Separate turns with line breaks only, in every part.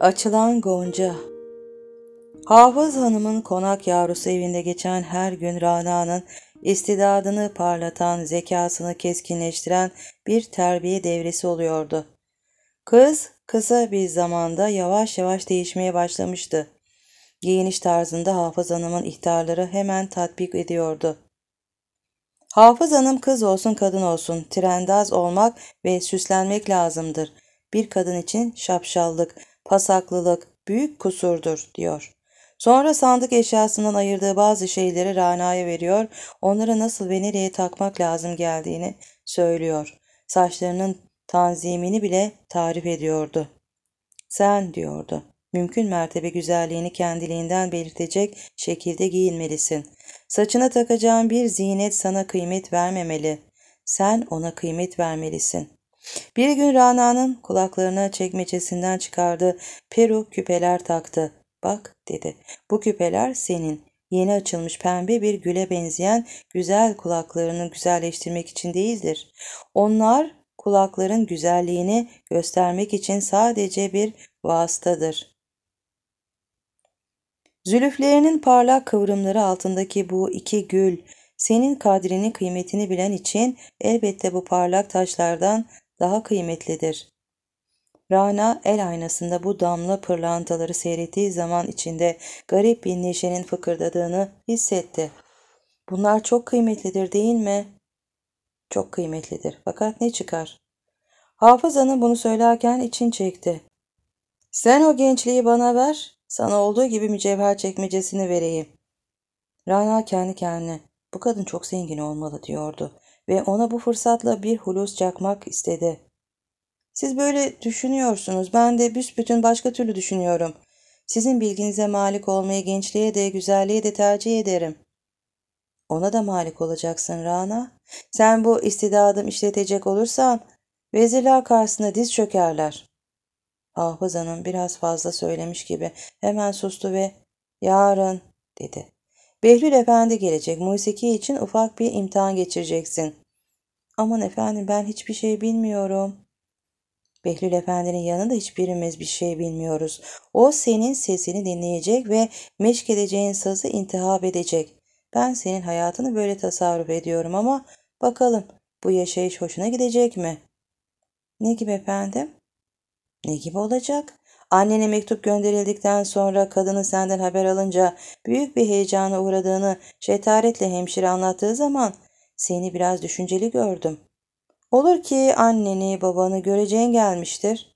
Açılan Gonca Hafız Hanım'ın konak yavrusu evinde geçen her gün Rana'nın istidadını parlatan, zekasını keskinleştiren bir terbiye devresi oluyordu. Kız kısa bir zamanda yavaş yavaş değişmeye başlamıştı. Giyiniş tarzında Hafız Hanım'ın ihtarları hemen tatbik ediyordu. Hafız Hanım kız olsun kadın olsun trendaz olmak ve süslenmek lazımdır. Bir kadın için şapşallık, pasaklılık büyük kusurdur diyor. Sonra sandık eşyasından ayırdığı bazı şeyleri Rana'ya veriyor, Onları nasıl ve nereye takmak lazım geldiğini söylüyor. Saçlarının tanzimini bile tarif ediyordu. Sen diyordu. Mümkün mertebe güzelliğini kendiliğinden belirtecek şekilde giyinmelisin. Saçına takacağın bir zinet sana kıymet vermemeli. Sen ona kıymet vermelisin. Bir gün Rana'nın kulaklarına çekmecesinden çıkardığı Peru küpeler taktı. Bak dedi bu küpeler senin. Yeni açılmış pembe bir güle benzeyen güzel kulaklarını güzelleştirmek için değildir. Onlar kulakların güzelliğini göstermek için sadece bir vasıtadır.'' Zülüflerinin parlak kıvrımları altındaki bu iki gül, senin kadrini kıymetini bilen için elbette bu parlak taşlardan daha kıymetlidir. Rana el aynasında bu damla pırlantaları seyrettiği zaman içinde garip bir neşenin fıkırdadığını hissetti. Bunlar çok kıymetlidir değil mi? Çok kıymetlidir. Fakat ne çıkar? Hafızanın bunu söylerken için çekti. Sen o gençliği bana ver, sana olduğu gibi mücevher çekmecesini vereyim. Rana kendi kendine, bu kadın çok zengin olmalı diyordu ve ona bu fırsatla bir hulus çakmak istedi. Siz böyle düşünüyorsunuz, ben de büsbütün başka türlü düşünüyorum. Sizin bilginize malik olmayı gençliğe de güzelliğe de tercih ederim. Ona da malik olacaksın Rana. Sen bu istidadım işletecek olursan vezirler karşısında diz çökerler. Ahbaz Hanım biraz fazla söylemiş gibi hemen sustu ve yarın dedi. Behlül Efendi gelecek. Musiki için ufak bir imtihan geçireceksin. Aman efendim ben hiçbir şey bilmiyorum. Behlül Efendi'nin yanında hiçbirimiz bir şey bilmiyoruz. O senin sesini dinleyecek ve meşk edeceğin sazı intihap edecek. Ben senin hayatını böyle tasarruf ediyorum ama bakalım bu yaşayış hoşuna gidecek mi? Ne gibi efendim? Ne gibi olacak? Annene mektup gönderildikten sonra kadını senden haber alınca büyük bir heyecana uğradığını şetaretle hemşire anlattığı zaman seni biraz düşünceli gördüm. Olur ki anneni babanı göreceğin gelmiştir.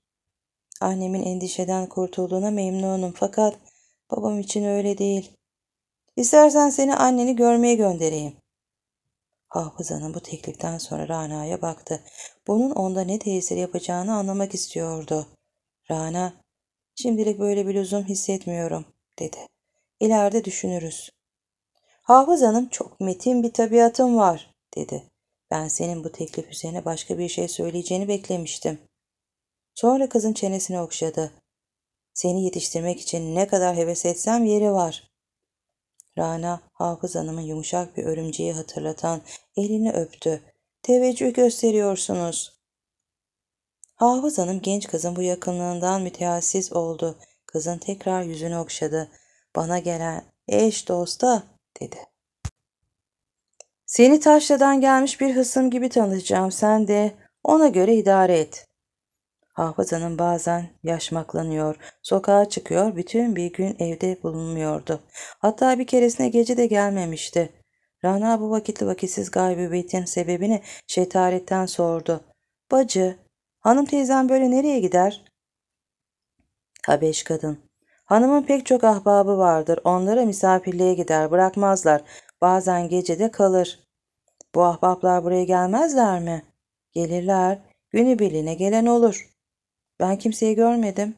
Annemin endişeden kurtulduğuna memnunum fakat babam için öyle değil. İstersen seni anneni görmeye göndereyim. Hafızanın bu tekliften sonra Rana'ya baktı. Bunun onda ne tesir yapacağını anlamak istiyordu. Rana, Şimdilik böyle bir lüzum hissetmiyorum dedi. İleride düşünürüz. Hafız Hanım çok metin bir tabiatın var dedi. Ben senin bu teklif üzerine başka bir şey söyleyeceğini beklemiştim. Sonra kızın çenesini okşadı. Seni yetiştirmek için ne kadar heves etsem yeri var. Rana, Hafız Hanım'ın yumuşak bir örümceği hatırlatan elini öptü. Teveccüh gösteriyorsunuz. Hafız Hanım genç kızın bu yakınlığından mütehassiz oldu. Kızın tekrar yüzünü okşadı. Bana gelen eş dosta dedi. Seni taşladan gelmiş bir hısım gibi tanıtacağım sen de ona göre idare et. Hafız Hanım bazen yaşmaklanıyor, sokağa çıkıyor, bütün bir gün evde bulunmuyordu. Hatta bir keresine gece de gelmemişti. Rana bu vakitli vakitsiz gaybiyetin sebebini şetaretten sordu. Bacı, Hanım teyzem böyle nereye gider? Habeş kadın. Hanımın pek çok ahbabı vardır. Onlara misafirliğe gider. Bırakmazlar. Bazen gecede kalır. Bu ahbaplar buraya gelmezler mi? Gelirler. Günü birliğine gelen olur. Ben kimseyi görmedim.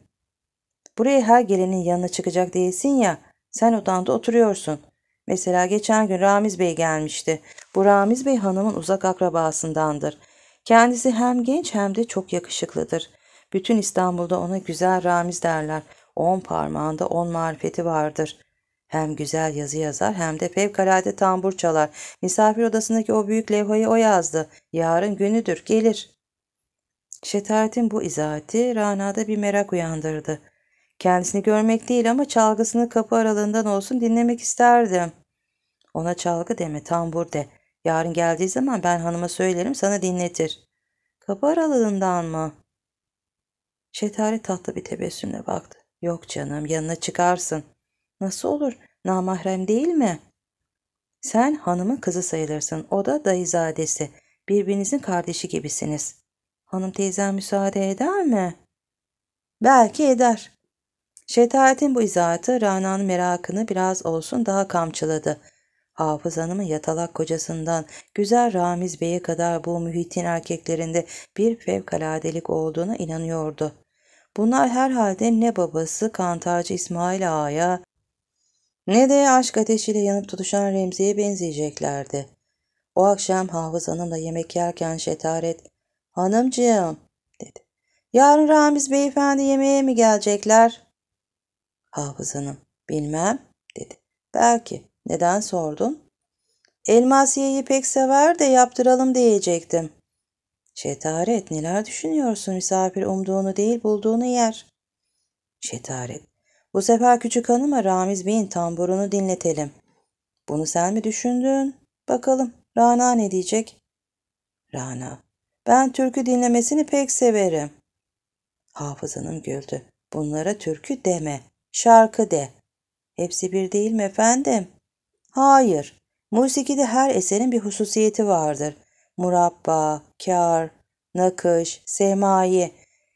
Buraya her gelenin yanına çıkacak değilsin ya. Sen odanda oturuyorsun. Mesela geçen gün Ramiz Bey gelmişti. Bu Ramiz Bey hanımın uzak akrabasındandır. Kendisi hem genç hem de çok yakışıklıdır. Bütün İstanbul'da ona güzel Ramiz derler. On parmağında on marifeti vardır. Hem güzel yazı yazar hem de fevkalade tambur çalar. Misafir odasındaki o büyük levhayı o yazdı. Yarın günüdür, gelir. Şetaret'in bu izahati Rana'da bir merak uyandırdı. Kendisini görmek değil ama çalgısını kapı aralığından olsun dinlemek isterdim. Ona çalgı deme, tambur de. Yarın geldiği zaman ben hanıma söylerim sana dinletir. Kapı aralığından mı? Şetare tatlı bir tebessümle baktı. Yok canım yanına çıkarsın. Nasıl olur? Namahrem değil mi? Sen hanımın kızı sayılırsın. O da dayızadesi. Birbirinizin kardeşi gibisiniz. Hanım teyzem müsaade eder mi? Belki eder. Şetaretin bu izahatı Rana'nın merakını biraz olsun daha kamçıladı. Hafız Hanım'ın yatalak kocasından güzel Ramiz Bey'e kadar bu mühitin erkeklerinde bir fevkaladelik olduğuna inanıyordu. Bunlar herhalde ne babası kantarcı İsmail Ağa'ya ne de aşk ateşiyle yanıp tutuşan Remzi'ye benzeyeceklerdi. O akşam Hafız Hanım'la yemek yerken şetaret, ''Hanımcığım'' dedi. ''Yarın Ramiz Beyefendi yemeğe mi gelecekler?'' Hafız Hanım, ''Bilmem'' dedi. ''Belki.'' Neden sordun? Elmasiye'yi pek sever de yaptıralım diyecektim. Şetaret neler düşünüyorsun misafir umduğunu değil bulduğunu yer. Şetaret bu sefer küçük hanıma Ramiz Bey'in tamburunu dinletelim. Bunu sen mi düşündün? Bakalım Rana ne diyecek? Rana ben türkü dinlemesini pek severim. Hafızanım güldü. Bunlara türkü deme, şarkı de. Hepsi bir değil mi efendim? Hayır. Musiki'de her eserin bir hususiyeti vardır. Murabba, kar, nakış, semayi.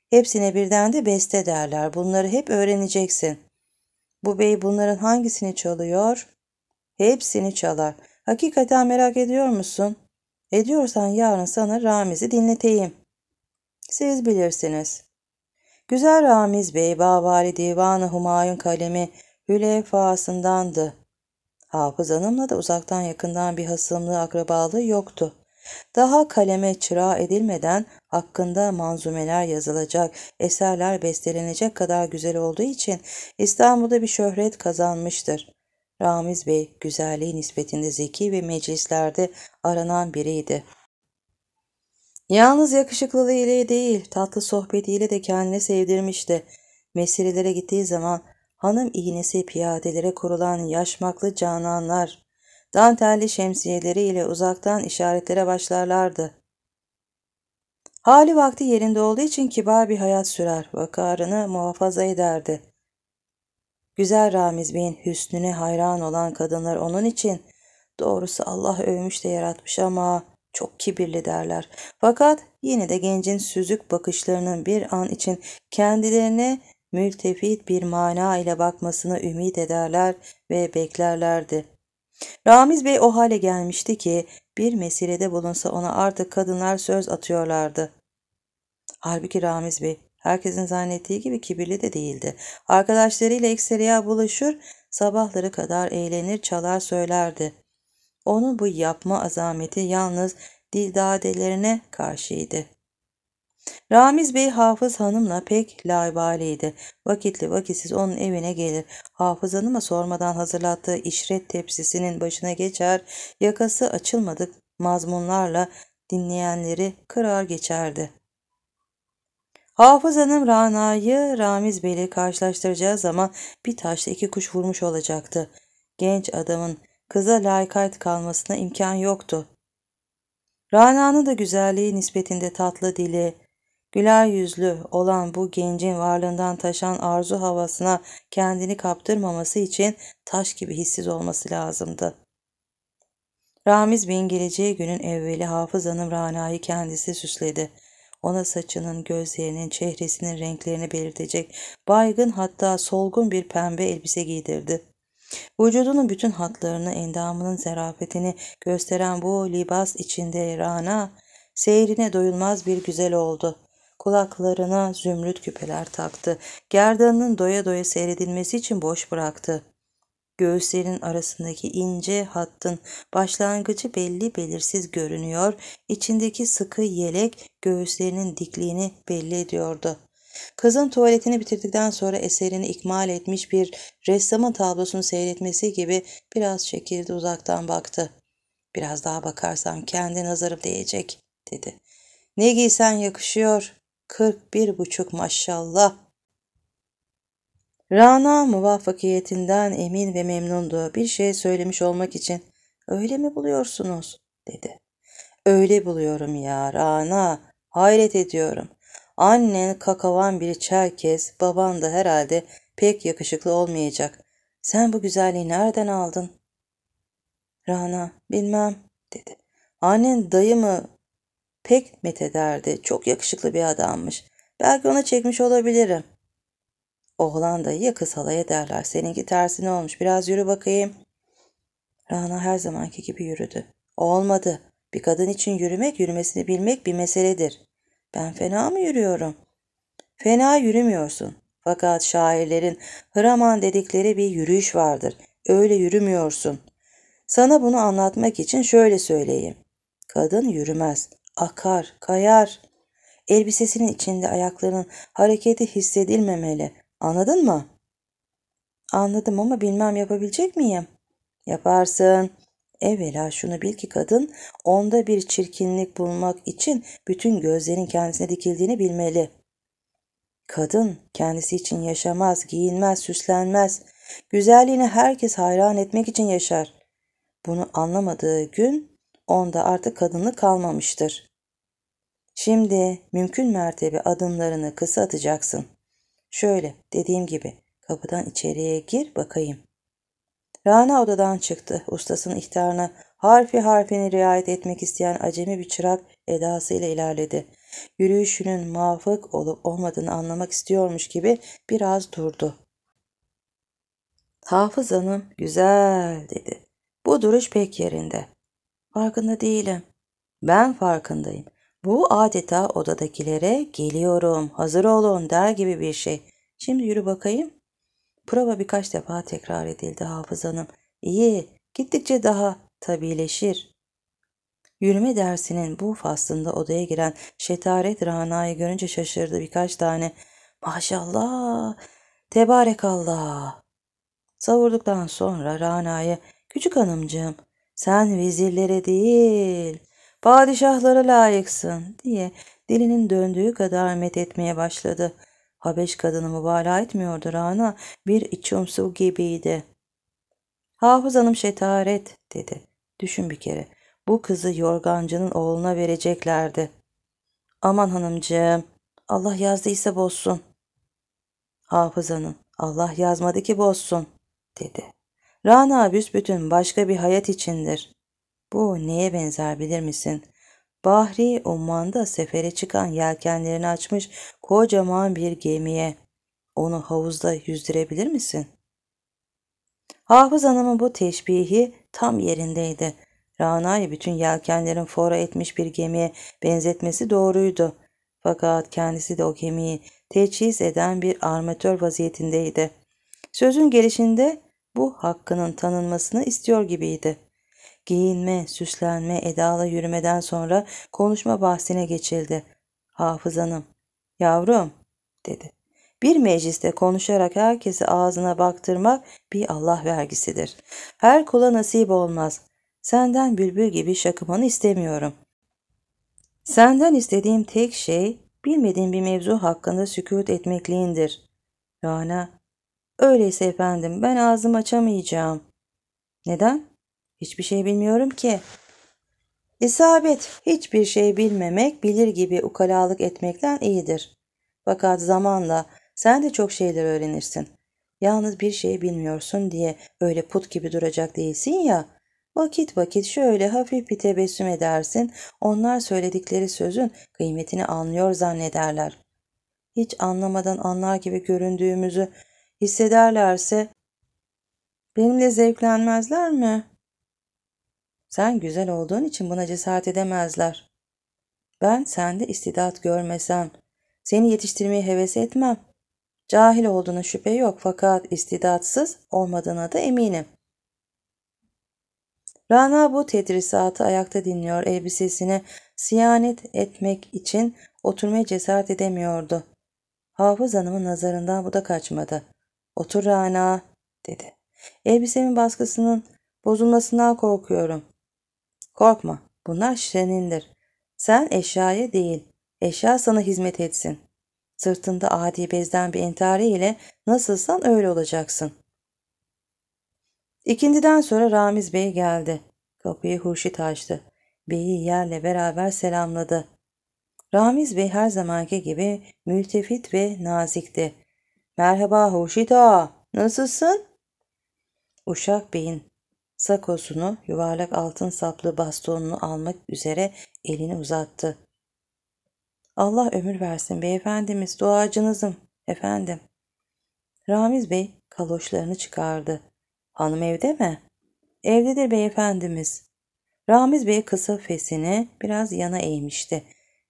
Hepsine birden de beste derler. Bunları hep öğreneceksin. Bu bey bunların hangisini çalıyor? Hepsini çalar. Hakikaten merak ediyor musun? Ediyorsan yarın sana Ramiz'i dinleteyim. Siz bilirsiniz. Güzel Ramiz Bey, Bavari Divanı Humayun kalemi Hülefasındandı. Hafız Hanım'la da uzaktan yakından bir hasımlı akrabalığı yoktu. Daha kaleme çırağı edilmeden hakkında manzumeler yazılacak, eserler bestelenecek kadar güzel olduğu için İstanbul'da bir şöhret kazanmıştır. Ramiz Bey güzelliği nispetinde zeki ve meclislerde aranan biriydi. Yalnız yakışıklılığı ile değil, tatlı sohbetiyle de kendini sevdirmişti. Meselelere gittiği zaman hanım iğnesi piyadelere kurulan yaşmaklı cananlar, dantelli şemsiyeleriyle uzaktan işaretlere başlarlardı. Hali vakti yerinde olduğu için kibar bir hayat sürer, vakarını muhafaza ederdi. Güzel Ramiz Bey'in hüsnüne hayran olan kadınlar onun için, doğrusu Allah övmüş de yaratmış ama çok kibirli derler. Fakat yine de gencin süzük bakışlarının bir an için kendilerine mültefit bir mana ile bakmasını ümit ederler ve beklerlerdi. Ramiz Bey o hale gelmişti ki bir meselede bulunsa ona artık kadınlar söz atıyorlardı. Halbuki Ramiz Bey herkesin zannettiği gibi kibirli de değildi. Arkadaşlarıyla ekseriya buluşur, sabahları kadar eğlenir, çalar söylerdi. Onun bu yapma azameti yalnız dildadelerine karşıydı. Ramiz Bey Hafız Hanım'la pek laibaliydi. Vakitli vakitsiz onun evine gelir. Hafız Hanım'a sormadan hazırlattığı işret tepsisinin başına geçer, yakası açılmadık mazmunlarla dinleyenleri kırar geçerdi. Hafız Hanım Rana'yı Ramiz Bey'le karşılaştıracağı zaman bir taşla iki kuş vurmuş olacaktı. Genç adamın kıza layıkayt kalmasına imkan yoktu. Rana'nın da güzelliği nispetinde tatlı dili, Güler yüzlü olan bu gencin varlığından taşan arzu havasına kendini kaptırmaması için taş gibi hissiz olması lazımdı. Ramiz Bey'in geleceği günün evveli Hafız Hanım Rana'yı kendisi süsledi. Ona saçının, gözlerinin, çehresinin renklerini belirtecek baygın hatta solgun bir pembe elbise giydirdi. Vücudunun bütün hatlarını, endamının zarafetini gösteren bu libas içinde Rana, seyrine doyulmaz bir güzel oldu. Kulaklarına zümrüt küpeler taktı. Gerdanının doya doya seyredilmesi için boş bıraktı. Göğüslerin arasındaki ince hattın başlangıcı belli belirsiz görünüyor, içindeki sıkı yelek göğüslerinin dikliğini belli ediyordu. Kızın tuvaletini bitirdikten sonra eserini ikmal etmiş bir ressamın tablosunu seyretmesi gibi biraz çekildi uzaktan baktı. Biraz daha bakarsam kendi nazarım değecek dedi. Ne giysen yakışıyor Kırk bir buçuk maşallah. Rana muvaffakiyetinden emin ve memnundu. Bir şey söylemiş olmak için öyle mi buluyorsunuz dedi. Öyle buluyorum ya Rana. Hayret ediyorum. Annen kakavan bir Çerkez, baban da herhalde pek yakışıklı olmayacak. Sen bu güzelliği nereden aldın? Rana, bilmem dedi. Annen dayı mı pek metederdi. Çok yakışıklı bir adammış. Belki ona çekmiş olabilirim. Oğlan da ya kız halay ederler. Seninki tersine olmuş. Biraz yürü bakayım. Rana her zamanki gibi yürüdü. Olmadı. Bir kadın için yürümek, yürümesini bilmek bir meseledir. Ben fena mı yürüyorum? Fena yürümüyorsun. Fakat şairlerin hıraman dedikleri bir yürüyüş vardır. Öyle yürümüyorsun. Sana bunu anlatmak için şöyle söyleyeyim. Kadın yürümez akar, kayar. Elbisesinin içinde ayaklarının hareketi hissedilmemeli. Anladın mı? Anladım ama bilmem yapabilecek miyim? Yaparsın. Evvela şunu bil ki kadın onda bir çirkinlik bulmak için bütün gözlerin kendisine dikildiğini bilmeli. Kadın kendisi için yaşamaz, giyinmez, süslenmez. Güzelliğini herkes hayran etmek için yaşar. Bunu anlamadığı gün onda artık kadınlık kalmamıştır. Şimdi mümkün mertebe adımlarını kısa atacaksın. Şöyle dediğim gibi kapıdan içeriye gir bakayım. Rana odadan çıktı. Ustasının ihtarına harfi harfini riayet etmek isteyen acemi bir çırak edasıyla ilerledi. Yürüyüşünün muvafık olup olmadığını anlamak istiyormuş gibi biraz durdu. Hafız Hanım güzel dedi. Bu duruş pek yerinde. Farkında değilim. Ben farkındayım. Bu adeta odadakilere geliyorum, hazır olun der gibi bir şey. Şimdi yürü bakayım. Prova birkaç defa tekrar edildi hafızanım. İyi, gittikçe daha tabileşir. Yürüme dersinin bu faslında odaya giren şetaret Rana'yı görünce şaşırdı birkaç tane. Maşallah, tebarekallah. Savurduktan sonra Rana'yı, küçük hanımcığım sen vezirlere değil, padişahlara layıksın diye dilinin döndüğü kadar met etmeye başladı. Habeş kadını mübalağa etmiyordu Rana, bir içim su gibiydi. Hafız hanım şetaret dedi. Düşün bir kere, bu kızı yorgancının oğluna vereceklerdi. Aman hanımcığım, Allah yazdıysa bozsun. Hafız hanım, Allah yazmadı ki bozsun dedi. Rana büsbütün başka bir hayat içindir. Bu neye benzer bilir misin? Bahri Oman'da sefere çıkan yelkenlerini açmış kocaman bir gemiye. Onu havuzda yüzdürebilir misin? Hafız Hanım'ın bu teşbihi tam yerindeydi. Rana'yı bütün yelkenlerin fora etmiş bir gemiye benzetmesi doğruydu. Fakat kendisi de o gemiyi teçhiz eden bir armatör vaziyetindeydi. Sözün gelişinde bu hakkının tanınmasını istiyor gibiydi. Giyinme, süslenme, edala yürümeden sonra konuşma bahsine geçildi. Hafız hanım, yavrum dedi. Bir mecliste konuşarak herkesi ağzına baktırmak bir Allah vergisidir. Her kula nasip olmaz. Senden bülbül gibi şakımanı istemiyorum. Senden istediğim tek şey bilmediğim bir mevzu hakkında sükut etmekliğindir. Rana Öyleyse efendim ben ağzımı açamayacağım. Neden? Hiçbir şey bilmiyorum ki. İsabet, hiçbir şey bilmemek, bilir gibi ukalalık etmekten iyidir. Fakat zamanla sen de çok şeyler öğrenirsin. Yalnız bir şey bilmiyorsun diye öyle put gibi duracak değilsin ya. Vakit vakit şöyle hafif bir tebessüm edersin. Onlar söyledikleri sözün kıymetini anlıyor zannederler. Hiç anlamadan anlar gibi göründüğümüzü hissederlerse benimle zevklenmezler mi? Sen güzel olduğun için buna cesaret edemezler. Ben sende istidat görmesem, seni yetiştirmeye heves etmem. Cahil olduğuna şüphe yok fakat istidatsız olmadığına da eminim. Rana bu tedrisatı ayakta dinliyor elbisesine siyanet etmek için oturmaya cesaret edemiyordu. Hafız Hanım'ın nazarından bu da kaçmadı. Otur Rana dedi. Elbisemin baskısının bozulmasından korkuyorum. Korkma bunlar senindir. Sen eşyaya değil eşya sana hizmet etsin. Sırtında adi bezden bir entare ile nasılsan öyle olacaksın. İkindiden sonra Ramiz Bey geldi. Kapıyı Hurşit açtı. Bey'i yerle beraber selamladı. Ramiz Bey her zamanki gibi mültefit ve nazikti. Merhaba Hoşita, nasılsın? Uşak Bey'in sakosunu yuvarlak altın saplı bastonunu almak üzere elini uzattı. Allah ömür versin beyefendimiz, duacınızım, efendim. Ramiz Bey kaloşlarını çıkardı. Hanım evde mi? Evdedir beyefendimiz. Ramiz Bey kısa fesini biraz yana eğmişti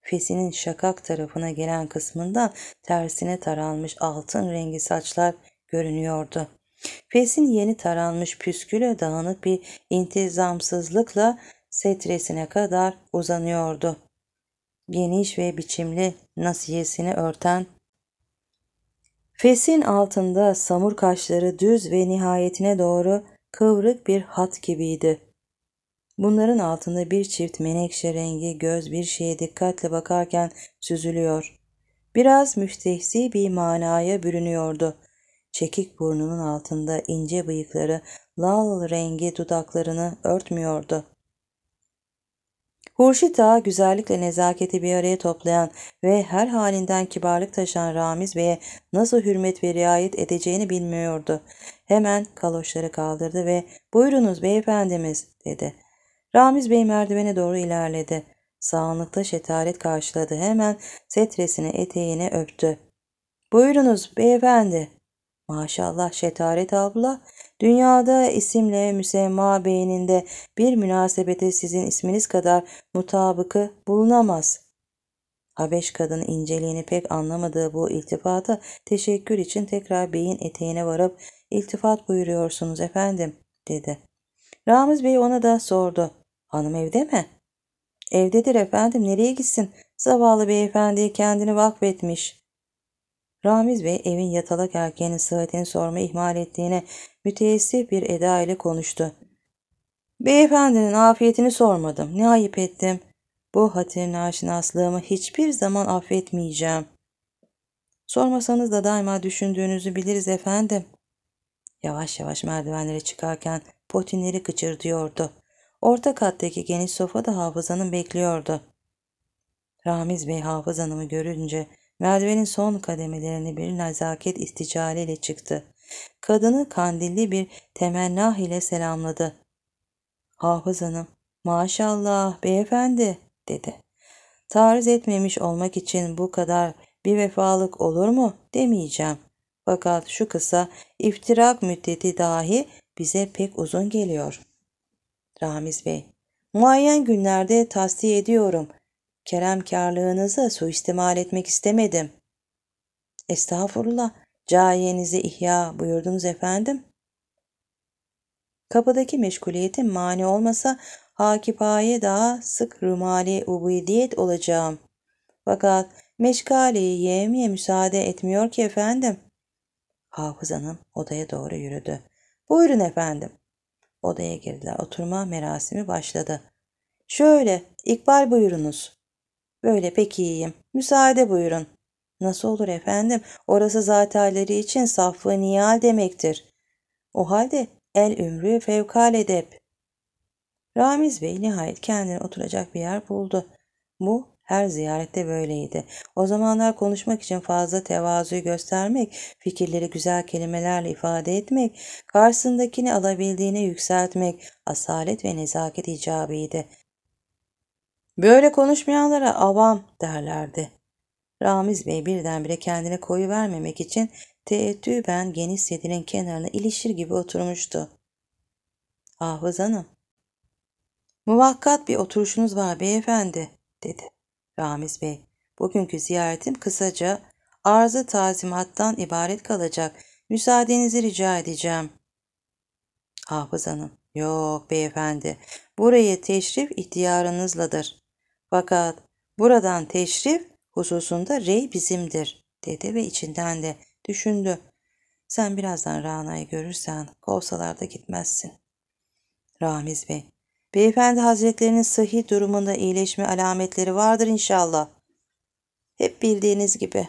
fesinin şakak tarafına gelen kısmında tersine taranmış altın rengi saçlar görünüyordu. Fesin yeni taranmış püsküle dağınık bir intizamsızlıkla setresine kadar uzanıyordu. Geniş ve biçimli nasiyesini örten Fesin altında samur kaşları düz ve nihayetine doğru kıvrık bir hat gibiydi. Bunların altında bir çift menekşe rengi göz bir şeye dikkatle bakarken süzülüyor. Biraz müstehsi bir manaya bürünüyordu. Çekik burnunun altında ince bıyıkları lal rengi dudaklarını örtmüyordu. Hurşit Ağa güzellikle nezaketi bir araya toplayan ve her halinden kibarlık taşan Ramiz Bey'e nasıl hürmet ve riayet edeceğini bilmiyordu. Hemen kaloşları kaldırdı ve ''Buyurunuz beyefendimiz'' dedi. Ramiz Bey merdivene doğru ilerledi. Sağanlıkta şetaret karşıladı. Hemen setresini eteğine öptü. Buyurunuz beyefendi. Maşallah şetaret abla. Dünyada isimle müsemma beyninde bir münasebete sizin isminiz kadar mutabıkı bulunamaz. Habeş kadın inceliğini pek anlamadığı bu iltifata teşekkür için tekrar beyin eteğine varıp iltifat buyuruyorsunuz efendim dedi. Ramiz Bey ona da sordu. Hanım evde mi? Evdedir efendim nereye gitsin? Zavallı beyefendi kendini vakfetmiş. Ramiz Bey evin yatalak erkeğinin sıhhatini sorma ihmal ettiğine müteessif bir eda ile konuştu. Beyefendinin afiyetini sormadım. Ne ayıp ettim. Bu hatirin aşinaslığımı hiçbir zaman affetmeyeceğim. Sormasanız da daima düşündüğünüzü biliriz efendim. Yavaş yavaş merdivenlere çıkarken potinleri kıçırdıyordu. Orta kattaki geniş sofa da Hafız bekliyordu. Ramiz Bey Hafız Hanım'ı görünce merdivenin son kademelerini bir nezaket isticaleyle çıktı. Kadını kandilli bir temenna ile selamladı. Hafız Hanım, maşallah beyefendi dedi. Tarz etmemiş olmak için bu kadar bir vefalık olur mu demeyeceğim. Fakat şu kısa iftirak müddeti dahi bize pek uzun geliyor. Ramiz Bey, muayyen günlerde tasdik ediyorum. Keremkarlığınızı suistimal etmek istemedim. Estağfurullah, cahiyenizi ihya buyurdunuz efendim. Kapıdaki meşguliyetin mani olmasa hakipaye daha sık rumali ubudiyet olacağım. Fakat meşgaleyi yemeye müsaade etmiyor ki efendim. Hafız Hanım odaya doğru yürüdü. Buyurun efendim. Odaya girdiler. Oturma merasimi başladı. Şöyle, ikbal buyurunuz. Böyle pek iyiyim. Müsaade buyurun. Nasıl olur efendim? Orası zaterleri için saflı niyal demektir. O halde el ümrü fevkal edep. Ramiz Bey nihayet kendine oturacak bir yer buldu. Bu her ziyarette böyleydi. O zamanlar konuşmak için fazla tevazu göstermek, fikirleri güzel kelimelerle ifade etmek, karşısındakini alabildiğine yükseltmek, asalet ve nezaket icabiydi. Böyle konuşmayanlara avam derlerdi. Ramiz Bey birdenbire kendine koyu vermemek için teettüben geniş sedinin kenarına ilişir gibi oturmuştu. Hafız Hanım, muvakkat bir oturuşunuz var beyefendi, dedi. Ramiz Bey. Bugünkü ziyaretim kısaca arzı tazimattan ibaret kalacak. Müsaadenizi rica edeceğim. Hafız Hanım. Yok beyefendi. Burayı teşrif ihtiyarınızladır. Fakat buradan teşrif hususunda rey bizimdir dedi ve içinden de düşündü. Sen birazdan Rana'yı görürsen kovsalarda gitmezsin. Ramiz Bey, Beyefendi hazretlerinin sıhhi durumunda iyileşme alametleri vardır inşallah. Hep bildiğiniz gibi.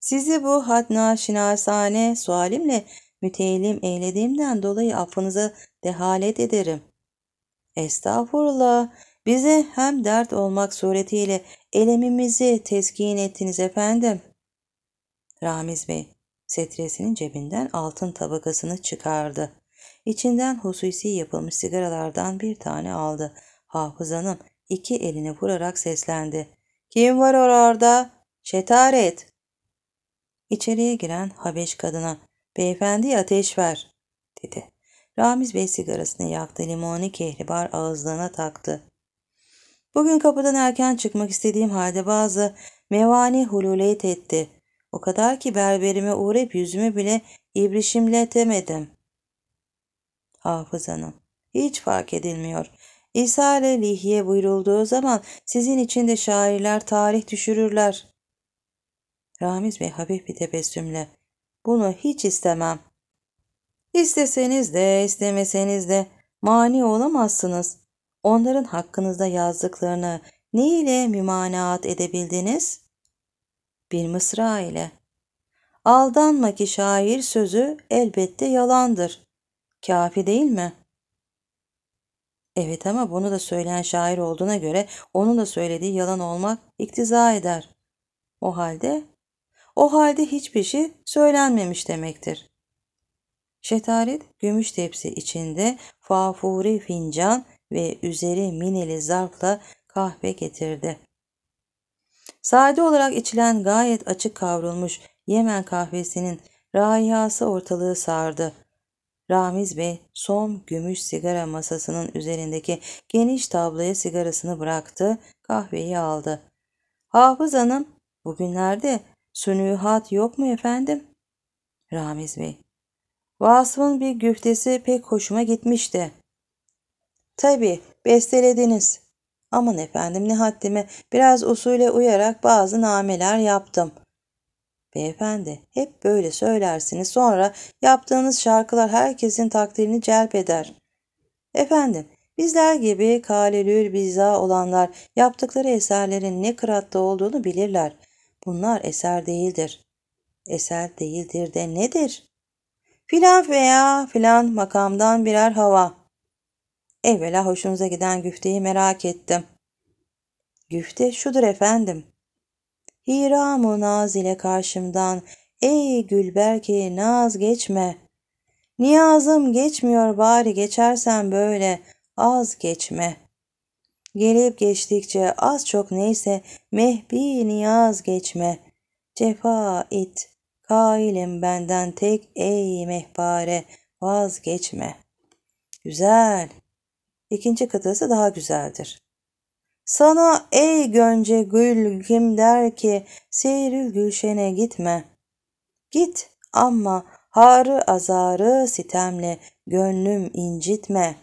Sizi bu hadna şinasane sualimle müteellim eylediğimden dolayı affınıza dehalet ederim. Estağfurullah. Bize hem dert olmak suretiyle elemimizi teskin ettiniz efendim. Ramiz Bey setresinin cebinden altın tabakasını çıkardı. İçinden hususi yapılmış sigaralardan bir tane aldı. Hafız hanım iki elini vurarak seslendi. ''Kim var orada? Şetaret!'' İçeriye giren Habeş kadına ''Beyefendi ateş ver'' dedi. Ramiz Bey sigarasını yaktı, limoni kehribar ağızlarına taktı. Bugün kapıdan erken çıkmak istediğim halde bazı mevani hululeyt etti. O kadar ki berberime uğrayıp yüzümü bile ibrişimletemedim hafızanın. Hiç fark edilmiyor. İsa ile Lihye buyrulduğu zaman sizin için de şairler tarih düşürürler. Ramiz Bey hafif bir tebessümle. Bunu hiç istemem. İsteseniz de istemeseniz de mani olamazsınız. Onların hakkınızda yazdıklarını neyle mümanaat edebildiniz? Bir mısra ile. Aldanma ki şair sözü elbette yalandır kafi değil mi? Evet ama bunu da söyleyen şair olduğuna göre onun da söylediği yalan olmak iktiza eder. O halde, o halde hiçbir şey söylenmemiş demektir. Şetaret, gümüş tepsi içinde fafuri fincan ve üzeri mineli zarfla kahve getirdi. Sade olarak içilen gayet açık kavrulmuş Yemen kahvesinin raihası ortalığı sardı. Ramiz Bey son gümüş sigara masasının üzerindeki geniş tabloya sigarasını bıraktı, kahveyi aldı. Hafız Hanım, bugünlerde sünühat yok mu efendim? Ramiz Bey, Vasf'ın bir güftesi pek hoşuma gitmişti. Tabii, bestelediniz. Aman efendim ne haddime biraz usule uyarak bazı nameler yaptım. Beyefendi hep böyle söylersiniz sonra yaptığınız şarkılar herkesin takdirini celp eder. Efendim bizler gibi kalelül biza olanlar yaptıkları eserlerin ne kıratta olduğunu bilirler. Bunlar eser değildir. Eser değildir de nedir? Filan veya filan makamdan birer hava. Evvela hoşunuza giden güfteyi merak ettim. Güfte şudur efendim. Hiram-ı Naz ile karşımdan ey Gülberk'i Naz geçme. Niyazım geçmiyor bari geçersen böyle az geçme. Gelip geçtikçe az çok neyse mehbi niyaz geçme. Cefa it, kailim benden tek ey mehpare vazgeçme. Güzel. İkinci kıtası daha güzeldir. Sana ey gönce gül kim der ki seyrül gülşene gitme. Git ama harı azarı sitemle gönlüm incitme.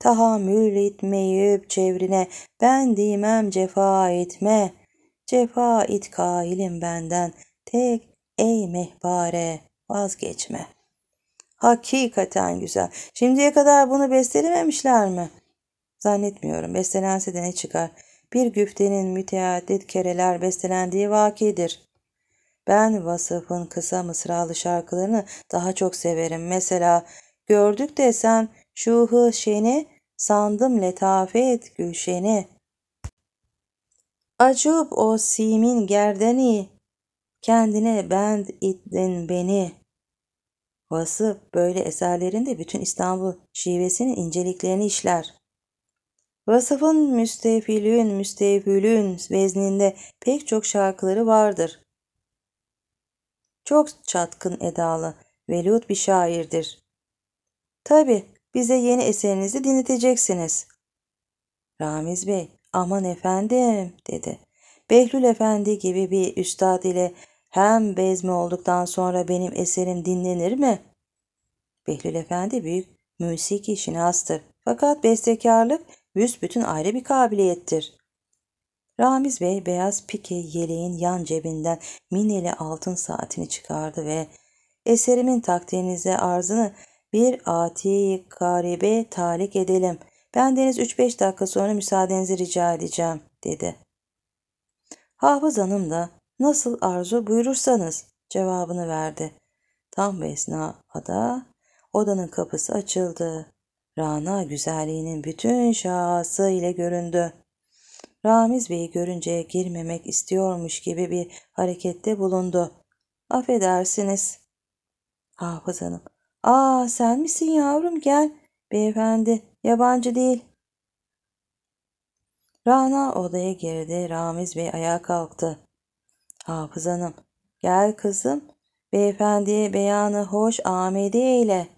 Tahammül etmeyip çevrine ben dimem cefa etme. Cefa it kailim benden tek ey mehbare vazgeçme. Hakikaten güzel. Şimdiye kadar bunu bestelememişler mi? Zannetmiyorum beslenense de ne çıkar. Bir güftenin müteaddit kereler beslenendiği vakidir. Ben vasıfın kısa mısralı şarkılarını daha çok severim. Mesela gördük de sen şuhu şeni sandım letafet gülşeni. Acub o simin gerdeni, kendine bend ittin beni. Vasıf böyle eserlerinde bütün İstanbul şivesinin inceliklerini işler. Vasıf'ın müstefilün, müstefilün vezninde pek çok şarkıları vardır. Çok çatkın edalı, velut bir şairdir. Tabi bize yeni eserinizi dinleteceksiniz. Ramiz Bey, aman efendim dedi. Behlül Efendi gibi bir üstad ile hem bezmi olduktan sonra benim eserim dinlenir mi? Behlül Efendi büyük müzik işini astır. Fakat bestekarlık büsbütün ayrı bir kabiliyettir. Ramiz Bey beyaz piki yeleğin yan cebinden mineli altın saatini çıkardı ve eserimin takdirinize arzını bir ati garibe talik edelim. Ben deniz 3-5 dakika sonra müsaadenizi rica edeceğim dedi. Hafız Hanım da nasıl arzu buyurursanız cevabını verdi. Tam bu esnada odanın kapısı açıldı. Rana güzelliğinin bütün şahası ile göründü. Ramiz Bey'i görünce girmemek istiyormuş gibi bir harekette bulundu. Affedersiniz. Hafız Hanım. Aa sen misin yavrum gel. Beyefendi yabancı değil. Rana odaya girdi. Ramiz Bey ayağa kalktı. Hafız Hanım. Gel kızım. Beyefendiye beyanı hoş amede eyle.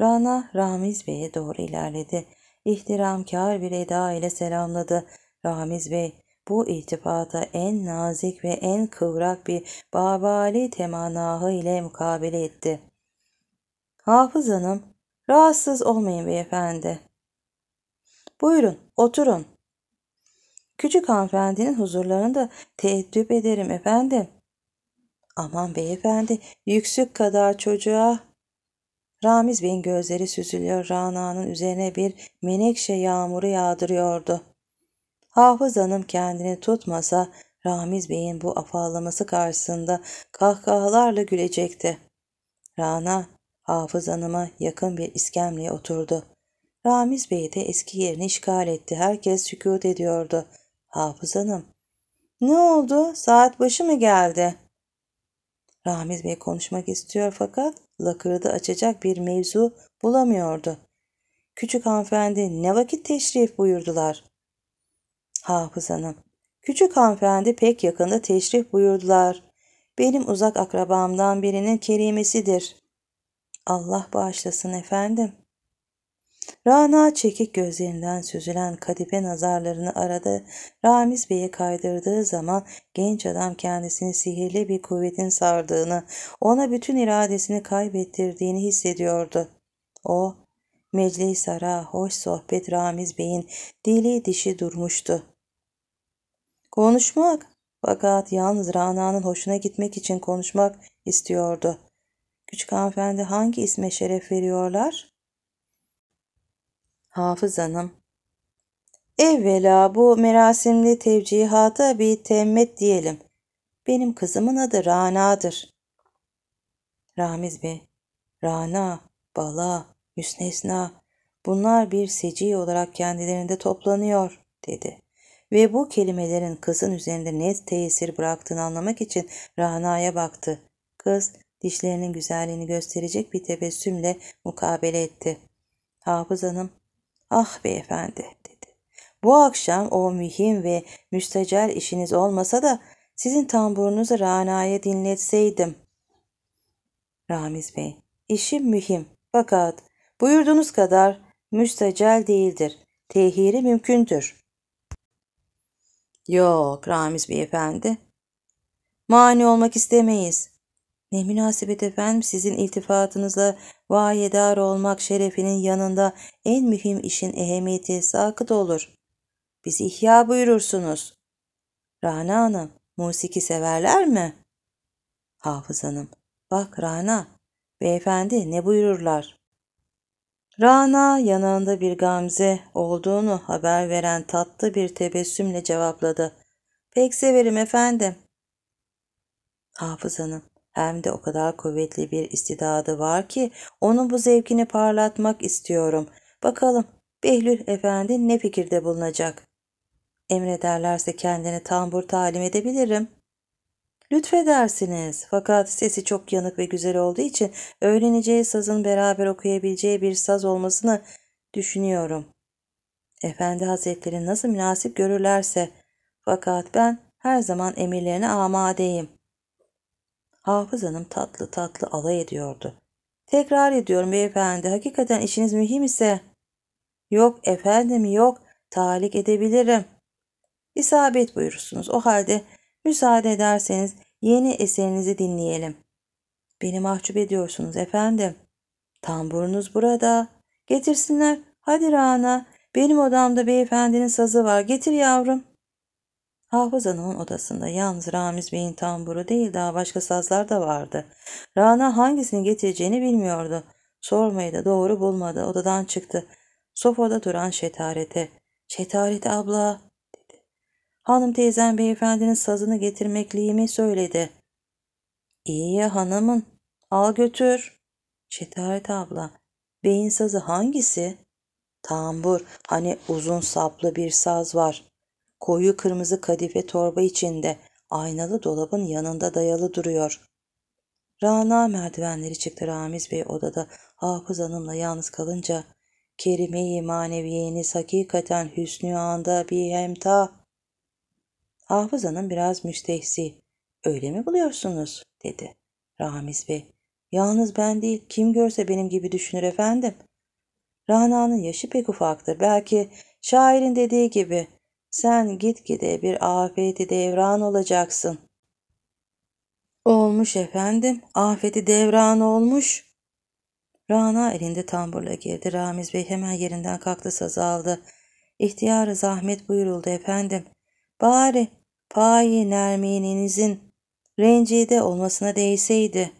Rana Ramiz Bey'e doğru ilerledi. İhtiramkar bir eda ile selamladı. Ramiz Bey bu iltifata en nazik ve en kıvrak bir babali temanahı ile mukabele etti. Hafız Hanım, rahatsız olmayın beyefendi. Buyurun, oturun. Küçük hanımefendinin huzurlarında teeddüp ederim efendim. Aman beyefendi, yüksük kadar çocuğa Ramiz Bey'in gözleri süzülüyor, Rana'nın üzerine bir menekşe yağmuru yağdırıyordu. Hafız Hanım kendini tutmasa Ramiz Bey'in bu afallaması karşısında kahkahalarla gülecekti. Rana, Hafız Hanım'a yakın bir iskemleye oturdu. Ramiz Bey de eski yerini işgal etti. Herkes sükut ediyordu. Hafız Hanım, ne oldu? Saat başı mı geldi? Ramiz Bey konuşmak istiyor fakat lakırdı açacak bir mevzu bulamıyordu. Küçük hanımefendi ne vakit teşrif buyurdular? Hafız hanım, küçük hanımefendi pek yakında teşrif buyurdular. Benim uzak akrabamdan birinin kerimesidir. Allah bağışlasın efendim.'' Rana çekik gözlerinden süzülen kadife nazarlarını arada Ramiz Bey'e kaydırdığı zaman genç adam kendisini sihirli bir kuvvetin sardığını, ona bütün iradesini kaybettirdiğini hissediyordu. O, meclis meclisara hoş sohbet Ramiz Bey'in dili dişi durmuştu. Konuşmak fakat yalnız Rana'nın hoşuna gitmek için konuşmak istiyordu. Küçük hanımefendi hangi isme şeref veriyorlar? Hafız Hanım Evvela bu merasimli tevcihata bir temmet diyelim. Benim kızımın adı Rana'dır. Ramiz Bey, Rana, Bala, Müsnesna, bunlar bir seci olarak kendilerinde toplanıyor, dedi. Ve bu kelimelerin kızın üzerinde ne tesir bıraktığını anlamak için Rana'ya baktı. Kız, dişlerinin güzelliğini gösterecek bir tebessümle mukabele etti. Hafız Hanım, Ah beyefendi dedi. Bu akşam o mühim ve müstecel işiniz olmasa da sizin tamburunuzu Rana'ya dinletseydim. Ramiz Bey, işim mühim fakat buyurduğunuz kadar müstecel değildir. Tehiri mümkündür. Yok Ramiz Beyefendi. Mani olmak istemeyiz. Ne münasebet efendim sizin iltifatınızla vayedar olmak şerefinin yanında en mühim işin ehemmiyeti sakıt olur. Biz ihya buyurursunuz. Rana Hanım, musiki severler mi? Hafız Hanım, bak Rana, beyefendi ne buyururlar? Rana yanağında bir gamze olduğunu haber veren tatlı bir tebessümle cevapladı. Pek severim efendim. Hafız Hanım, hem de o kadar kuvvetli bir istidadı var ki onun bu zevkini parlatmak istiyorum. Bakalım Behlül Efendi ne fikirde bulunacak? Emrederlerse kendini tambur talim edebilirim. Lütfedersiniz. Fakat sesi çok yanık ve güzel olduğu için öğreneceği sazın beraber okuyabileceği bir saz olmasını düşünüyorum. Efendi Hazretleri nasıl münasip görürlerse. Fakat ben her zaman emirlerine amadeyim. Hafız Hanım tatlı tatlı alay ediyordu. Tekrar ediyorum beyefendi hakikaten işiniz mühim ise. Yok efendim yok talik edebilirim. İsabet buyurursunuz o halde müsaade ederseniz yeni eserinizi dinleyelim. Beni mahcup ediyorsunuz efendim. Tamburunuz burada. Getirsinler. Hadi Rana. Benim odamda beyefendinin sazı var. Getir yavrum.'' Hafız Hanım'ın odasında yalnız Ramiz Bey'in tamburu değil daha başka sazlar da vardı. Rana hangisini getireceğini bilmiyordu. Sormayı da doğru bulmadı. Odadan çıktı. Sofada duran şetarete. Şetarete abla dedi. Hanım teyzem beyefendinin sazını getirmekliğimi söyledi. İyi ya hanımın. Al götür. Şetaret abla. Beyin sazı hangisi? Tambur. Hani uzun saplı bir saz var koyu kırmızı kadife torba içinde aynalı dolabın yanında dayalı duruyor. Rana merdivenleri çıktı Ramiz Bey odada Hafız Hanım'la yalnız kalınca Kerime-i maneviyeniz hakikaten hüsnü anda bir hemta. Hafız Hanım biraz müstehsi. Öyle mi buluyorsunuz? dedi. Ramiz Bey. Yalnız ben değil kim görse benim gibi düşünür efendim. Rana'nın yaşı pek ufaktır. Belki şairin dediği gibi sen gitgide bir afeti devran olacaksın. Olmuş efendim, afeti devran olmuş. Rana elinde tamburla girdi. Ramiz Bey hemen yerinden kalktı sazı aldı. İhtiyarı zahmet buyuruldu efendim. Bari payi Nermininizin rencide olmasına değseydi.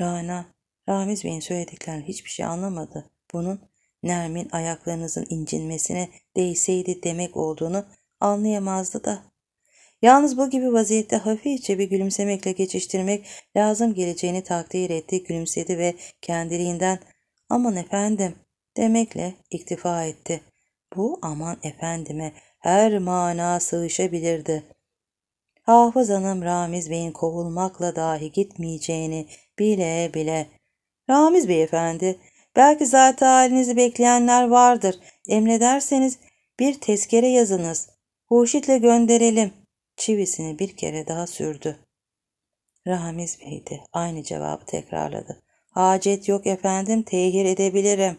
Rana, Ramiz Bey'in söylediklerini hiçbir şey anlamadı. Bunun Nermin ayaklarınızın incinmesine değseydi demek olduğunu anlayamazdı da. Yalnız bu gibi vaziyette hafifçe bir gülümsemekle geçiştirmek lazım geleceğini takdir etti, gülümsedi ve kendiliğinden aman efendim demekle iktifa etti. Bu aman efendime her mana sığışabilirdi. Hafız Hanım Ramiz Bey'in kovulmakla dahi gitmeyeceğini bile bile. Ramiz Bey efendi Belki zaten halinizi bekleyenler vardır. Emrederseniz bir tezkere yazınız. Huşitle gönderelim. Çivisini bir kere daha sürdü. Ramiz beydi. aynı cevabı tekrarladı. Hacet yok efendim tehir edebilirim.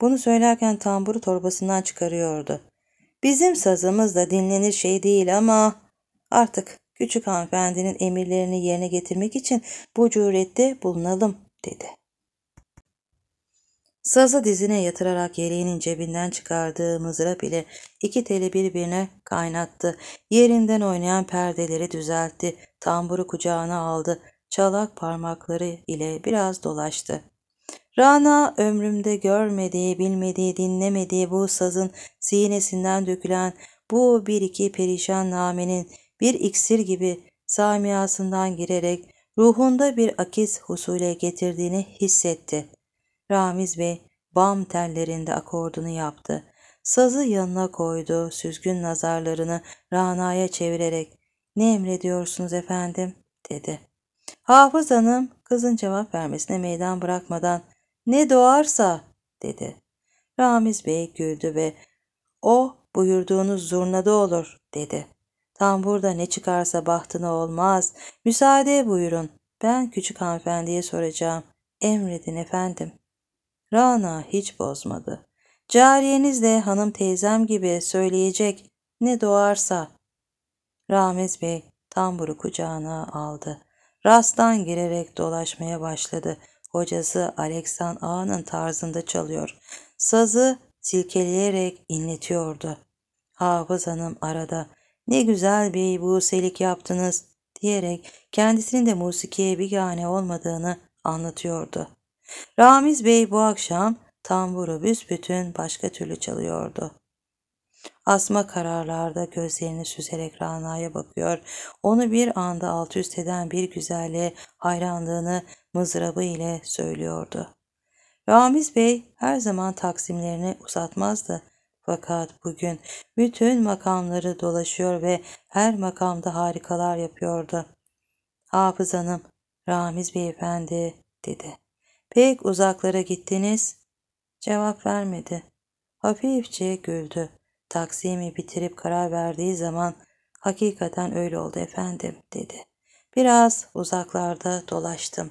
Bunu söylerken tamburu torbasından çıkarıyordu. Bizim sazımız da dinlenir şey değil ama artık küçük hanımefendinin emirlerini yerine getirmek için bu cürette bulunalım dedi. Sazı dizine yatırarak yeleğinin cebinden çıkardığı mızrap ile iki teli birbirine kaynattı. Yerinden oynayan perdeleri düzeltti. Tamburu kucağına aldı. Çalak parmakları ile biraz dolaştı. Rana ömrümde görmediği, bilmediği, dinlemediği bu sazın sinesinden dökülen bu bir iki perişan namenin bir iksir gibi samiyasından girerek ruhunda bir akiz husule getirdiğini hissetti. Ramiz Bey bam tellerinde akordunu yaptı. Sazı yanına koydu, süzgün nazarlarını Rana'ya çevirerek ''Ne emrediyorsunuz efendim?'' dedi. Hafız Hanım kızın cevap vermesine meydan bırakmadan ''Ne doğarsa'' dedi. Ramiz Bey güldü ve ''O buyurduğunuz zurnada olur'' dedi. ''Tam burada ne çıkarsa bahtına olmaz. Müsaade buyurun. Ben küçük hanımefendiye soracağım. Emredin efendim.'' Rana hiç bozmadı. Cariyeniz de hanım teyzem gibi söyleyecek ne doğarsa. Ramiz Bey tamburu kucağına aldı. Rastan girerek dolaşmaya başladı. Hocası Aleksan Ağa'nın tarzında çalıyor. Sazı silkeleyerek inletiyordu. Hafız Hanım arada ne güzel bir buselik yaptınız diyerek kendisinin de musikiye bir gane olmadığını anlatıyordu. Ramiz Bey bu akşam tamburu büsbütün başka türlü çalıyordu. Asma kararlarda gözlerini süzerek Rana'ya bakıyor. Onu bir anda alt üst eden bir güzelle hayrandığını mızrabı ile söylüyordu. Ramiz Bey her zaman taksimlerini uzatmazdı. Fakat bugün bütün makamları dolaşıyor ve her makamda harikalar yapıyordu. Hafız Hanım, Ramiz Beyefendi dedi. Pek uzaklara gittiniz. Cevap vermedi. Hafifçe güldü. Taksimi bitirip karar verdiği zaman hakikaten öyle oldu efendim dedi. Biraz uzaklarda dolaştım.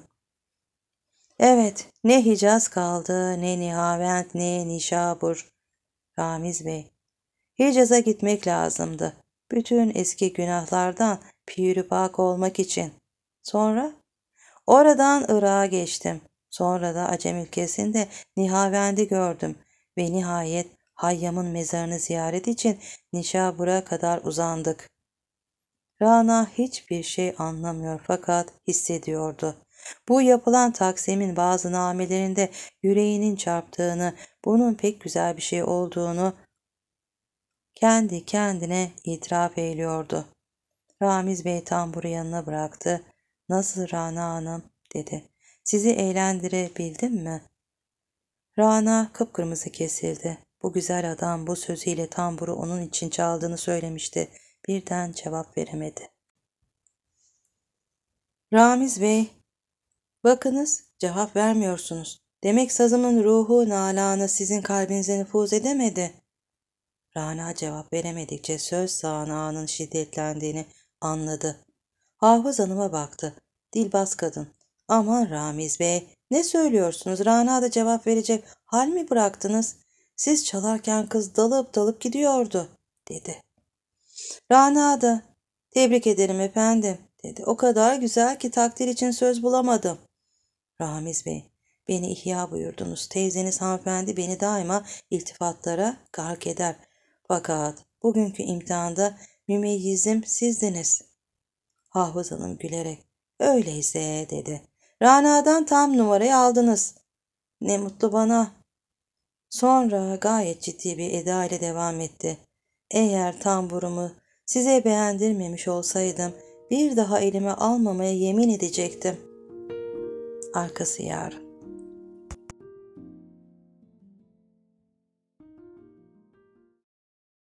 Evet ne Hicaz kaldı ne Nihavent ne Nişabur. Ramiz Bey. Hicaz'a gitmek lazımdı. Bütün eski günahlardan pürüpak olmak için. Sonra oradan Irak'a geçtim. Sonra da Acem ülkesinde Nihavendi gördüm ve nihayet Hayyam'ın mezarını ziyaret için Nişabur'a kadar uzandık. Rana hiçbir şey anlamıyor fakat hissediyordu. Bu yapılan taksimin bazı namelerinde yüreğinin çarptığını, bunun pek güzel bir şey olduğunu kendi kendine itiraf ediyordu. Ramiz Bey tamburu yanına bıraktı. Nasıl Rana Hanım dedi. Sizi eğlendirebildim mi? Rana kıpkırmızı kesildi. Bu güzel adam bu sözüyle tamburu onun için çaldığını söylemişti. Birden cevap veremedi. Ramiz Bey, bakınız cevap vermiyorsunuz. Demek sazımın ruhu nalanı sizin kalbinize nüfuz edemedi. Rana cevap veremedikçe söz sağanağının şiddetlendiğini anladı. Hafız Hanım'a baktı. Dilbaz kadın. Aman Ramiz Bey ne söylüyorsunuz Rana da cevap verecek hal mi bıraktınız? Siz çalarken kız dalıp dalıp gidiyordu dedi. Rana da tebrik ederim efendim dedi. O kadar güzel ki takdir için söz bulamadım. Ramiz Bey beni ihya buyurdunuz. Teyzeniz hanımefendi beni daima iltifatlara gark eder. Fakat bugünkü imtihanda mümeyyizim sizdiniz. Hafız Hanım gülerek öyleyse dedi. Rana'dan tam numarayı aldınız. Ne mutlu bana. Sonra gayet ciddi bir eda ile devam etti. Eğer tamburumu size beğendirmemiş olsaydım bir daha elime almamaya yemin edecektim. Arkası yarın.